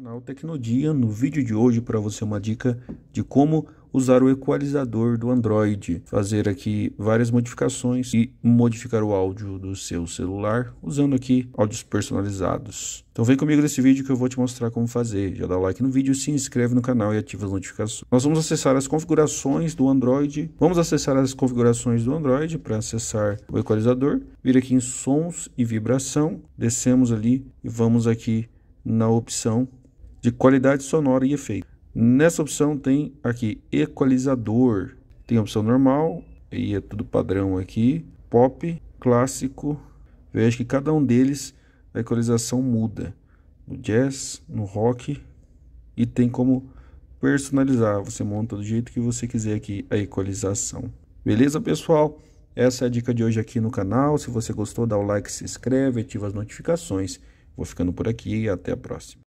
canal Tecnodia, no vídeo de hoje para você uma dica de como usar o equalizador do Android, fazer aqui várias modificações e modificar o áudio do seu celular usando aqui áudios personalizados. Então vem comigo nesse vídeo que eu vou te mostrar como fazer. Já dá o like no vídeo, se inscreve no canal e ativa as notificações. Nós vamos acessar as configurações do Android. Vamos acessar as configurações do Android para acessar o equalizador. Vir aqui em sons e vibração, descemos ali e vamos aqui na opção de qualidade sonora e efeito. Nessa opção tem aqui equalizador, tem a opção normal, e é tudo padrão aqui, pop, clássico. Veja que cada um deles a equalização muda no jazz, no rock e tem como personalizar. Você monta do jeito que você quiser aqui a equalização. Beleza, pessoal? Essa é a dica de hoje aqui no canal. Se você gostou, dá o like, se inscreve, ativa as notificações. Vou ficando por aqui e até a próxima.